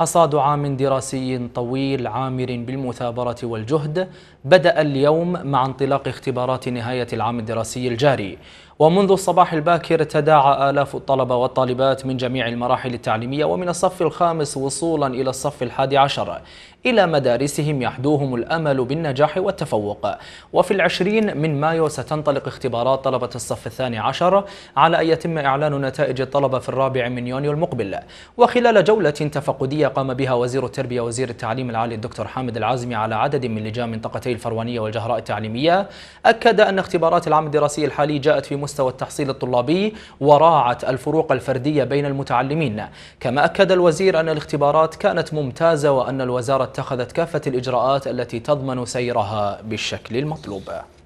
حصاد عام دراسي طويل عامر بالمثابرة والجهد بدأ اليوم مع انطلاق اختبارات نهاية العام الدراسي الجاري ومنذ الصباح الباكر تداعى آلاف الطلبة والطالبات من جميع المراحل التعليمية ومن الصف الخامس وصولا إلى الصف الحادي عشر إلى مدارسهم يحدوهم الأمل بالنجاح والتفوق وفي العشرين من مايو ستنطلق اختبارات طلبة الصف الثاني عشر على أن يتم إعلان نتائج الطلبة في الرابع من يونيو المقبل وخلال جولة تفقدية قام بها وزير التربية وزير التعليم العالي الدكتور حامد العازمي على عدد من لجان منطقتي الفروانية والجهراء التعليمية أكد أن اختبارات العام الدراسي الحالي جاءت في مستوى التحصيل الطلابي وراعت الفروق الفردية بين المتعلمين كما أكد الوزير أن الاختبارات كانت ممتازة وأن الوزارة اتخذت كافة الإجراءات التي تضمن سيرها بالشكل المطلوب